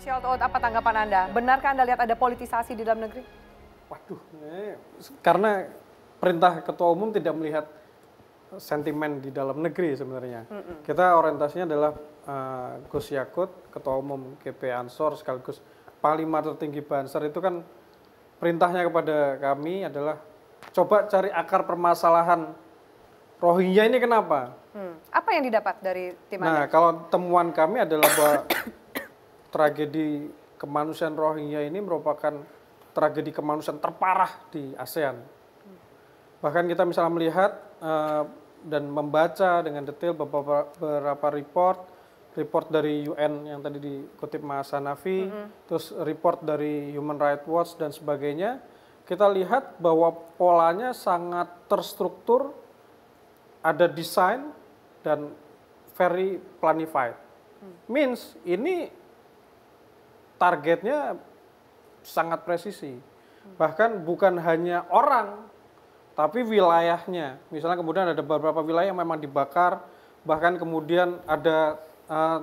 Sheltout, apa tanggapan Anda? Benarkah Anda lihat ada politisasi di dalam negeri? Waduh, karena perintah ketua umum tidak melihat eh, sentimen di dalam negeri sebenarnya. Mm -mm. Kita orientasinya adalah uh, Gus Yakut, ketua umum GP Ansor sekaligus panglima tertinggi Banser itu kan perintahnya kepada kami adalah coba cari akar permasalahan Rohingya ini kenapa? Hmm. Apa yang didapat dari tim Nah, anda? kalau temuan kami adalah bahwa tragedi kemanusiaan Rohingya ini merupakan tragedi kemanusiaan terparah di ASEAN. Bahkan kita misalnya melihat uh, dan membaca dengan detail beberapa, beberapa report, report dari UN yang tadi dikutip Mas Hanafi, mm -hmm. terus report dari Human Rights Watch dan sebagainya, kita lihat bahwa polanya sangat terstruktur, ada desain dan very planified. Hmm. Means ini targetnya sangat presisi. Bahkan bukan hanya orang, tapi wilayahnya. Misalnya kemudian ada beberapa wilayah yang memang dibakar, bahkan kemudian ada uh,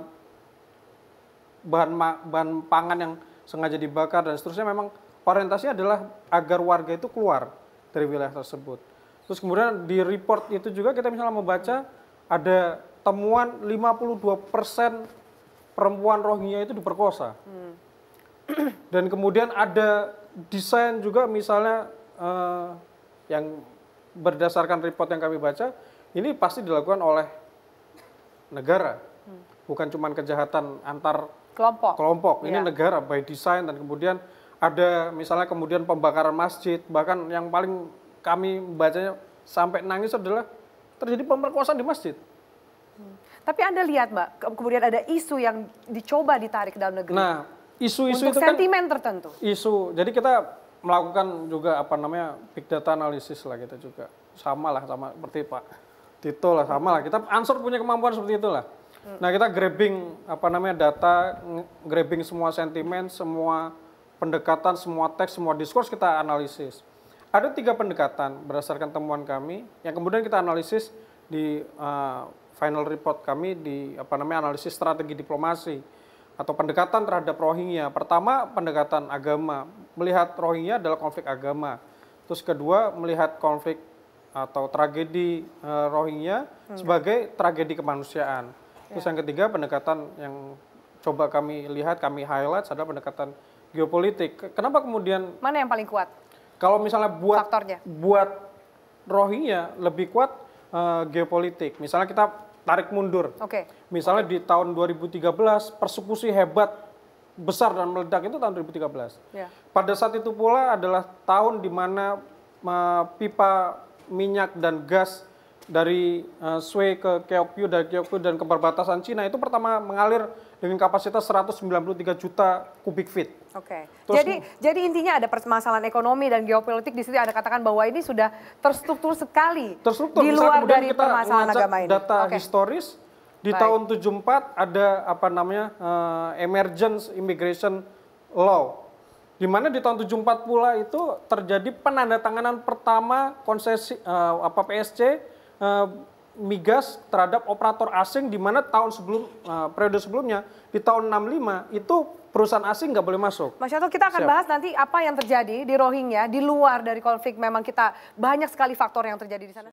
bahan, bahan pangan yang sengaja dibakar dan seterusnya memang orientasinya adalah agar warga itu keluar dari wilayah tersebut. Terus kemudian di report itu juga kita misalnya membaca ada temuan 52% perempuan Rohingya itu diperkosa. Hmm dan kemudian ada desain juga misalnya uh, yang berdasarkan report yang kami baca ini pasti dilakukan oleh negara hmm. bukan cuma kejahatan antar kelompok kelompok ini ya. negara by design dan kemudian ada misalnya kemudian pembakaran masjid bahkan yang paling kami bacanya sampai nangis adalah terjadi pemerkosaan di masjid hmm. tapi anda lihat mbak kemudian ada isu yang dicoba ditarik dalam negeri nah isu-isu itu kan sentimen kan tertentu. Isu. Jadi kita melakukan juga apa namanya big data analisis lah kita juga. Sama lah sama seperti Pak Tito lah sama lah. Kita answer punya kemampuan seperti itulah. Hmm. Nah, kita grabbing apa namanya data, grabbing semua sentimen, semua pendekatan, semua teks, semua diskurs kita analisis. Ada tiga pendekatan berdasarkan temuan kami yang kemudian kita analisis di uh, final report kami di apa namanya analisis strategi diplomasi atau pendekatan terhadap Rohingya. Pertama, pendekatan agama. Melihat Rohingya adalah konflik agama. Terus kedua, melihat konflik atau tragedi uh, Rohingya hmm. sebagai tragedi kemanusiaan. Ya. Terus yang ketiga, pendekatan yang coba kami lihat, kami highlight adalah pendekatan geopolitik. Kenapa kemudian Mana yang paling kuat? Kalau misalnya buat faktornya. buat Rohingya lebih kuat uh, geopolitik. Misalnya kita tarik mundur. Oke. Okay. Misalnya okay. di tahun 2013 persekusi hebat besar dan meledak itu tahun 2013. Yeah. Pada saat itu pula adalah tahun di mana pipa minyak dan gas dari uh, Sui ke Keokyu dan Keokyu dan ke perbatasan Cina itu pertama mengalir dengan kapasitas 193 juta kubik feet. Oke. Okay. Jadi jadi intinya ada permasalahan ekonomi dan geopolitik di sini ada katakan bahwa ini sudah terstruktur sekali. Terstruktur. Di luar dari kita permasalahan agama ini. Data okay. historis di Baik. tahun 74 ada apa namanya uh, emergence immigration law di mana di tahun 74 pula itu terjadi penandatanganan pertama konsesi uh, apa PSC uh, migas terhadap operator asing di mana tahun sebelum eh, periode sebelumnya di tahun 65 itu perusahaan asing nggak boleh masuk. Mas Yato, kita akan Siap. bahas nanti apa yang terjadi di Rohingya di luar dari konflik memang kita banyak sekali faktor yang terjadi di sana.